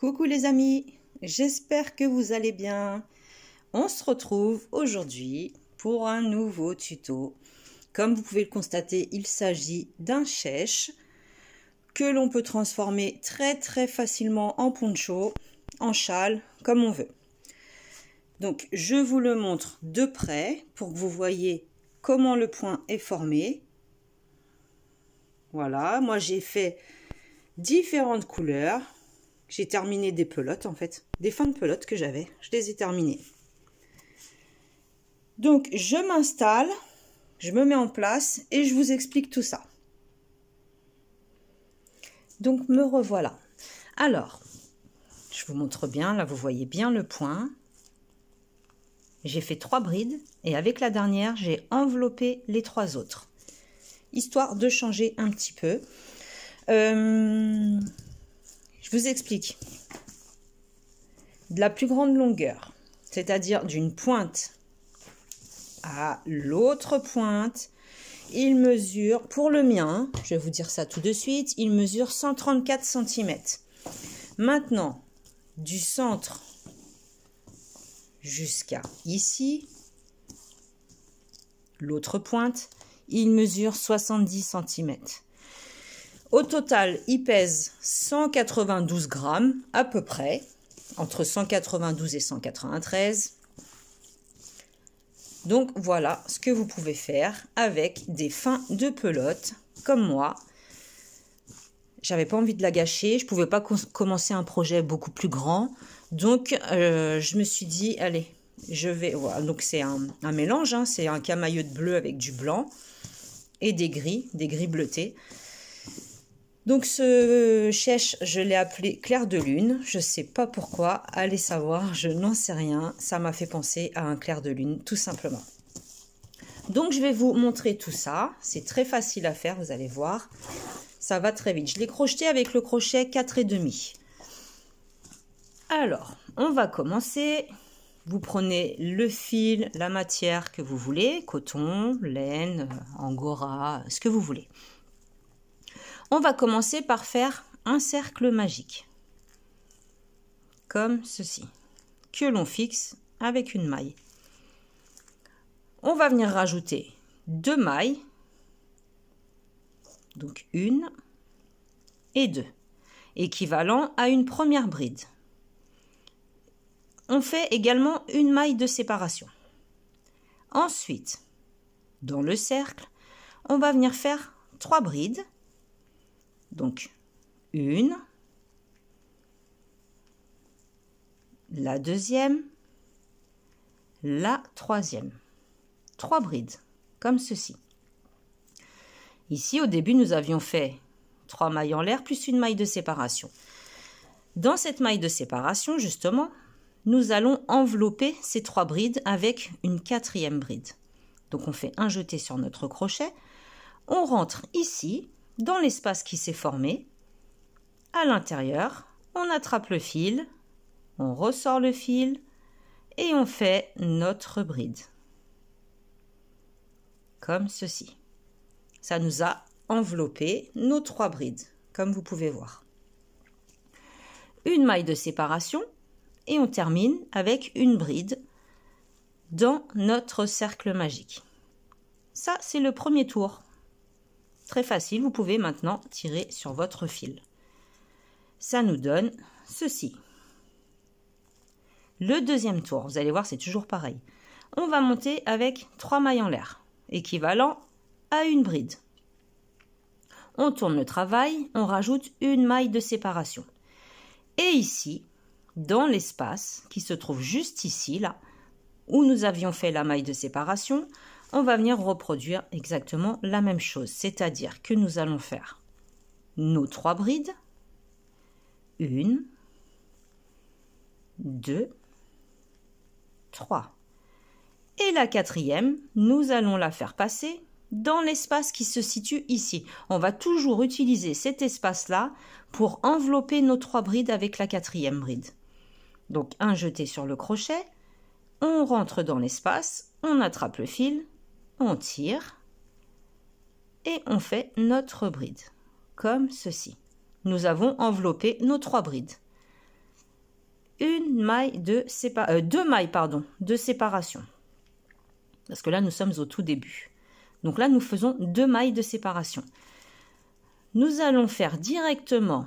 Coucou les amis, j'espère que vous allez bien. On se retrouve aujourd'hui pour un nouveau tuto. Comme vous pouvez le constater, il s'agit d'un chèche que l'on peut transformer très très facilement en poncho, en châle, comme on veut. Donc je vous le montre de près pour que vous voyez comment le point est formé. Voilà, moi j'ai fait différentes couleurs j'ai terminé des pelotes en fait, des fins de pelotes que j'avais, je les ai terminées. Donc je m'installe, je me mets en place et je vous explique tout ça. Donc me revoilà. Alors, je vous montre bien, là vous voyez bien le point. J'ai fait trois brides et avec la dernière, j'ai enveloppé les trois autres. Histoire de changer un petit peu. Euh, je vous explique. De la plus grande longueur, c'est-à-dire d'une pointe à l'autre pointe, il mesure, pour le mien, je vais vous dire ça tout de suite, il mesure 134 cm. Maintenant, du centre jusqu'à ici, l'autre pointe, il mesure 70 cm. Au total, il pèse 192 grammes à peu près, entre 192 et 193. Donc voilà ce que vous pouvez faire avec des fins de pelote, comme moi. J'avais pas envie de la gâcher, je pouvais pas commencer un projet beaucoup plus grand. Donc euh, je me suis dit, allez, je vais... Voilà, donc c'est un, mélange, hein. c'est un camaïeu de bleu avec du blanc et des gris, des gris bleutés. Donc ce chèche, je l'ai appelé clair de lune. Je ne sais pas pourquoi. Allez savoir, je n'en sais rien. Ça m'a fait penser à un clair de lune, tout simplement. Donc je vais vous montrer tout ça. C'est très facile à faire, vous allez voir. Ça va très vite. Je l'ai crocheté avec le crochet 4,5. Alors, on va commencer. Vous prenez le fil, la matière que vous voulez, coton, laine, euh, angora, ce que vous voulez. On va commencer par faire un cercle magique. Comme ceci. Que l'on fixe avec une maille. On va venir rajouter deux mailles. Donc une et deux. Équivalent à une première bride. On fait également une maille de séparation. Ensuite, dans le cercle, on va venir faire trois brides donc, une, la deuxième, la troisième. Trois brides, comme ceci. Ici, au début, nous avions fait trois mailles en l'air plus une maille de séparation. Dans cette maille de séparation, justement, nous allons envelopper ces trois brides avec une quatrième bride. Donc on fait un jeté sur notre crochet, on rentre ici dans l'espace qui s'est formé. À l'intérieur, on attrape le fil, on ressort le fil et on fait notre bride. Comme ceci. Ça nous a enveloppé nos trois brides, comme vous pouvez voir. Une maille de séparation et on termine avec une bride dans notre cercle magique. Ça, c'est le premier tour. Très facile, vous pouvez maintenant tirer sur votre fil. Ça nous donne ceci. Le deuxième tour, vous allez voir, c'est toujours pareil. On va monter avec trois mailles en l'air, équivalent à une bride. On tourne le travail, on rajoute une maille de séparation. Et ici, dans l'espace qui se trouve juste ici, là, où nous avions fait la maille de séparation, on va venir reproduire exactement la même chose. C'est-à-dire que nous allons faire nos trois brides. Une, deux, trois. Et la quatrième, nous allons la faire passer dans l'espace qui se situe ici. On va toujours utiliser cet espace-là pour envelopper nos trois brides avec la quatrième bride. Donc un jeté sur le crochet, on rentre dans l'espace, on attrape le fil on tire et on fait notre bride, comme ceci. Nous avons enveloppé nos trois brides. Une maille de sépa pas euh, deux mailles pardon, de séparation. Parce que là, nous sommes au tout début. Donc là, nous faisons deux mailles de séparation. Nous allons faire directement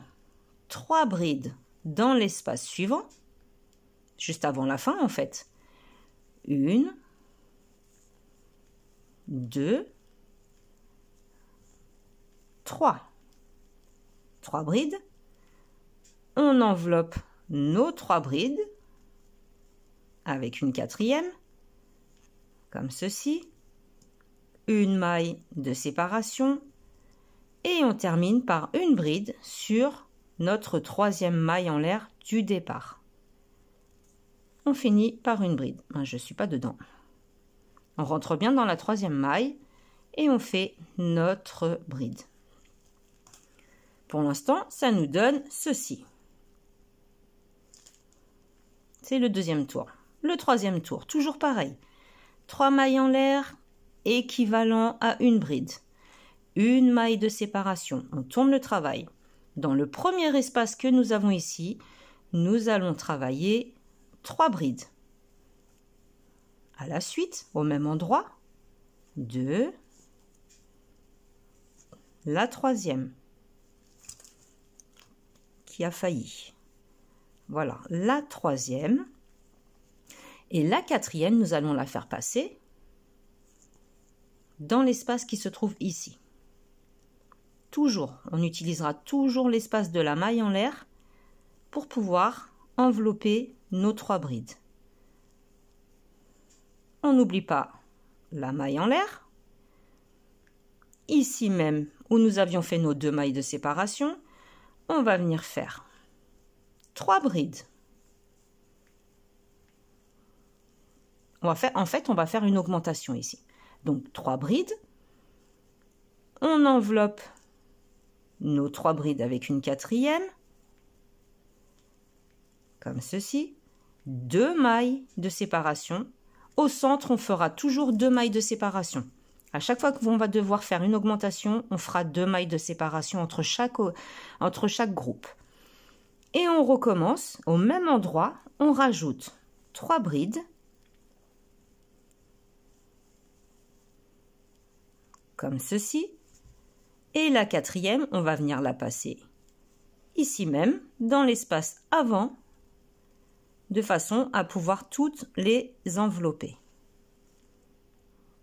trois brides dans l'espace suivant, juste avant la fin en fait. Une, 2, 3. 3 brides. On enveloppe nos trois brides avec une quatrième, comme ceci, une maille de séparation, et on termine par une bride sur notre troisième maille en l'air du départ. On finit par une bride. Je ne suis pas dedans. On rentre bien dans la troisième maille et on fait notre bride. Pour l'instant, ça nous donne ceci. C'est le deuxième tour. Le troisième tour, toujours pareil. Trois mailles en l'air, équivalent à une bride. Une maille de séparation. On tourne le travail. Dans le premier espace que nous avons ici, nous allons travailler trois brides la suite, au même endroit. Deux. La troisième qui a failli. Voilà, la troisième. Et la quatrième, nous allons la faire passer dans l'espace qui se trouve ici. Toujours, on utilisera toujours l'espace de la maille en l'air pour pouvoir envelopper nos trois brides on n'oublie pas la maille en l'air. Ici même, où nous avions fait nos deux mailles de séparation, on va venir faire trois brides. On va faire, en fait, on va faire une augmentation ici. Donc, trois brides. On enveloppe nos trois brides avec une quatrième, comme ceci. Deux mailles de séparation centre, on fera toujours deux mailles de séparation. À chaque fois que qu'on va devoir faire une augmentation, on fera deux mailles de séparation entre chaque, entre chaque groupe. Et on recommence au même endroit, on rajoute trois brides, comme ceci, et la quatrième, on va venir la passer ici même, dans l'espace avant de façon à pouvoir toutes les envelopper.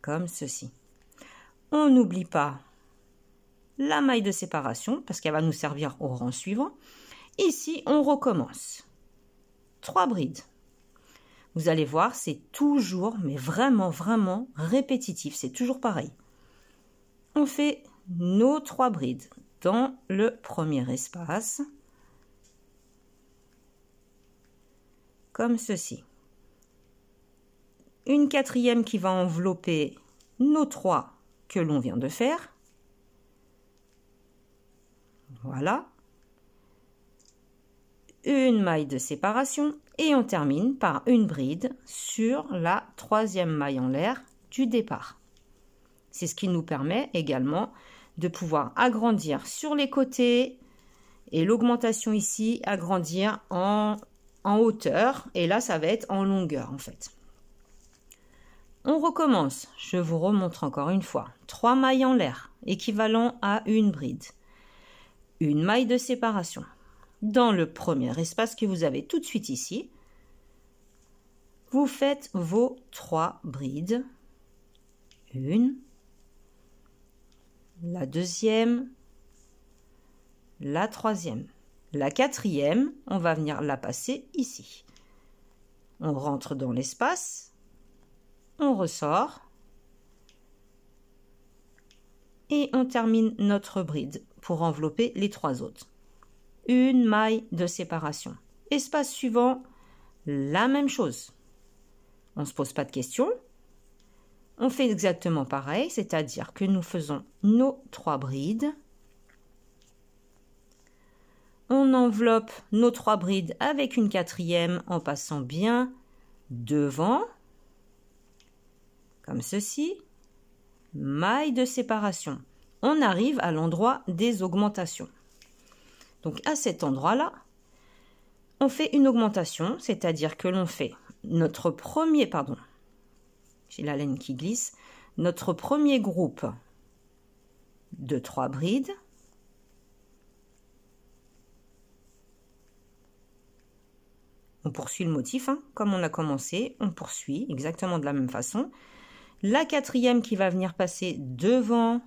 Comme ceci. On n'oublie pas la maille de séparation parce qu'elle va nous servir au rang suivant. Ici, on recommence. Trois brides. Vous allez voir, c'est toujours, mais vraiment, vraiment répétitif. C'est toujours pareil. On fait nos trois brides dans le premier espace. comme ceci. Une quatrième qui va envelopper nos trois que l'on vient de faire. Voilà. Une maille de séparation et on termine par une bride sur la troisième maille en l'air du départ. C'est ce qui nous permet également de pouvoir agrandir sur les côtés et l'augmentation ici agrandir en en hauteur et là ça va être en longueur en fait. On recommence. Je vous remontre encore une fois. Trois mailles en l'air, équivalent à une bride. Une maille de séparation. Dans le premier espace que vous avez tout de suite ici, vous faites vos trois brides. Une, la deuxième, la troisième. La quatrième, on va venir la passer ici. On rentre dans l'espace, on ressort et on termine notre bride pour envelopper les trois autres. Une maille de séparation. Espace suivant, la même chose. On ne se pose pas de questions. On fait exactement pareil, c'est-à-dire que nous faisons nos trois brides on enveloppe nos trois brides avec une quatrième en passant bien devant, comme ceci, maille de séparation. On arrive à l'endroit des augmentations. Donc à cet endroit-là, on fait une augmentation, c'est-à-dire que l'on fait notre premier, pardon, j'ai la laine qui glisse, notre premier groupe de trois brides On poursuit le motif, hein. comme on a commencé, on poursuit exactement de la même façon. La quatrième qui va venir passer devant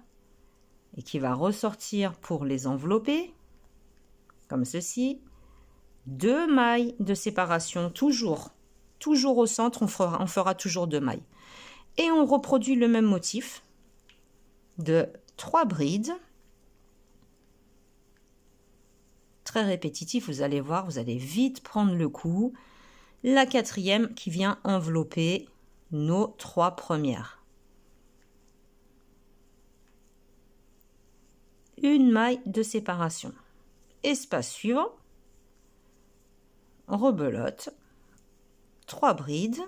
et qui va ressortir pour les envelopper, comme ceci. Deux mailles de séparation, toujours, toujours au centre, on fera, on fera toujours deux mailles. Et on reproduit le même motif de trois brides très répétitif, vous allez voir, vous allez vite prendre le coup. La quatrième qui vient envelopper nos trois premières. Une maille de séparation. Espace suivant. Rebelote. Trois brides.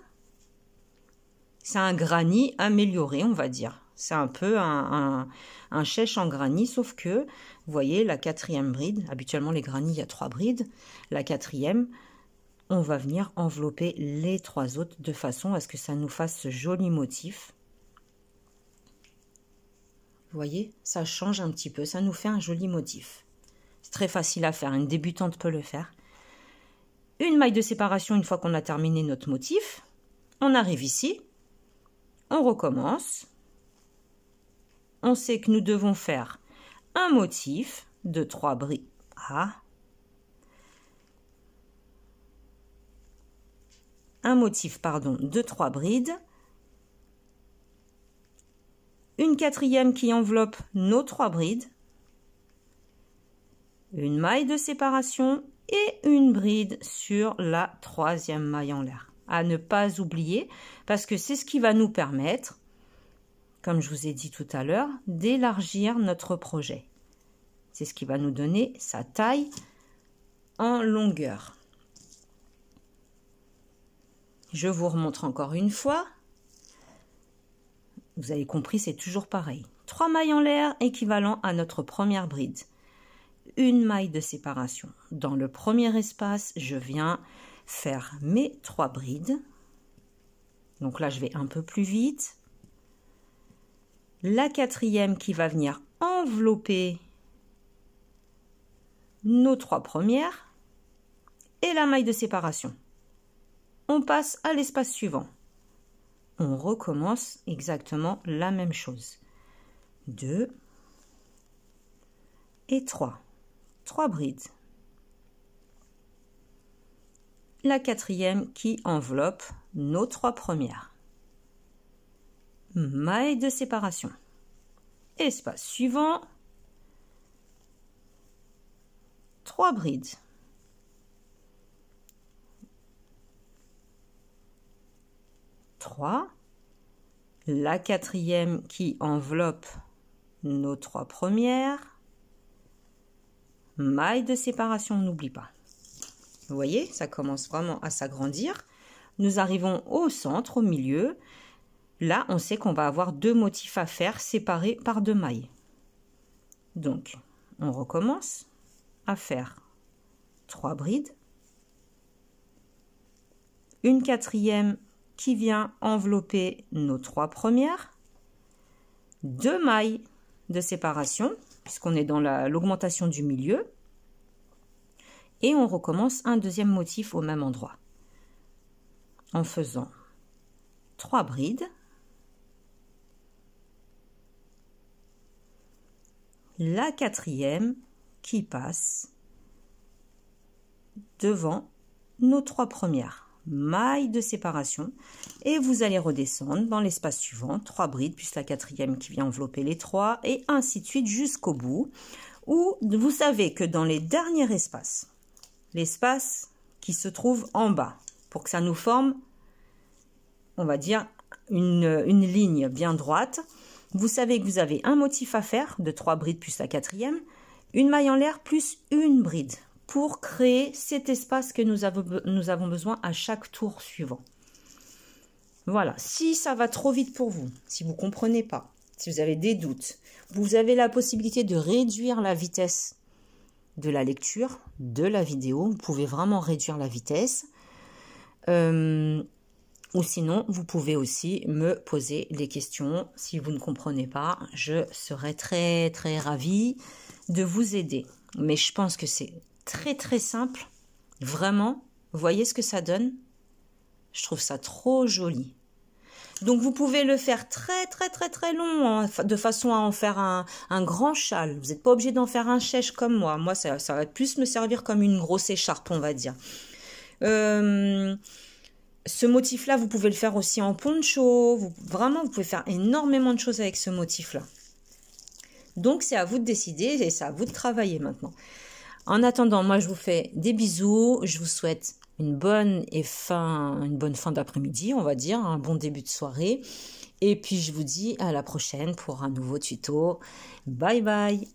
C'est un granit amélioré, on va dire. C'est un peu un, un, chèche en granit, sauf que, vous voyez, la quatrième bride, habituellement les granits, il y a trois brides, la quatrième, on va venir envelopper les trois autres de façon à ce que ça nous fasse ce joli motif. Vous voyez, ça change un petit peu, ça nous fait un joli motif. C'est très facile à faire, une débutante peut le faire. Une maille de séparation une fois qu'on a terminé notre motif. On arrive ici, on recommence, on sait que nous devons faire un motif de trois brides, un motif pardon, de trois brides, une quatrième qui enveloppe nos trois brides, une maille de séparation et une bride sur la troisième maille en l'air. À ne pas oublier parce que c'est ce qui va nous permettre comme je vous ai dit tout à l'heure, d'élargir notre projet. C'est ce qui va nous donner sa taille en longueur. Je vous remontre encore une fois. Vous avez compris, c'est toujours pareil. Trois mailles en l'air équivalent à notre première bride. Une maille de séparation. Dans le premier espace, je viens faire mes trois brides. Donc là, je vais un peu plus vite la quatrième qui va venir envelopper nos trois premières et la maille de séparation. On passe à l'espace suivant. On recommence exactement la même chose. 2 et 3. Trois brides. La quatrième qui enveloppe nos trois premières maille de séparation. Espace suivant. Trois brides. Trois. La quatrième qui enveloppe nos trois premières. Maille de séparation, n'oublie pas. Vous voyez, ça commence vraiment à s'agrandir. Nous arrivons au centre, au milieu. Là, on sait qu'on va avoir deux motifs à faire séparés par deux mailles. Donc, on recommence à faire trois brides. Une quatrième qui vient envelopper nos trois premières. Deux mailles de séparation, puisqu'on est dans l'augmentation du milieu. Et on recommence un deuxième motif au même endroit. En faisant trois brides, la quatrième qui passe devant nos trois premières mailles de séparation et vous allez redescendre dans l'espace suivant, trois brides plus la quatrième qui vient envelopper les trois et ainsi de suite jusqu'au bout où vous savez que dans les derniers espaces, l'espace qui se trouve en bas pour que ça nous forme, on va dire, une, une ligne bien droite, vous savez que vous avez un motif à faire de trois brides plus la quatrième, une maille en l'air plus une bride pour créer cet espace que nous avons, besoin à chaque tour suivant. Voilà, si ça va trop vite pour vous, si vous ne comprenez pas, si vous avez des doutes, vous avez la possibilité de réduire la vitesse de la lecture, de la vidéo. Vous pouvez vraiment réduire la vitesse. Euh, ou sinon vous pouvez aussi me poser des questions si vous ne comprenez pas je serai très très ravie de vous aider mais je pense que c'est très très simple vraiment vous voyez ce que ça donne je trouve ça trop joli donc vous pouvez le faire très très très très long, hein, de façon à en faire un, grand châle. Vous n'êtes pas obligé d'en faire un chèche comme moi. Moi, ça, ça, va plus me servir comme une grosse écharpe, on va dire. Euh, ce motif-là, vous pouvez le faire aussi en poncho. vraiment, vous pouvez faire énormément de choses avec ce motif-là. Donc, c'est à vous de décider et c'est à vous de travailler maintenant. En attendant, moi, je vous fais des bisous. Je vous souhaite une bonne et fin, une bonne fin d'après-midi, on va dire, un bon début de soirée. Et puis, je vous dis à la prochaine pour un nouveau tuto. Bye bye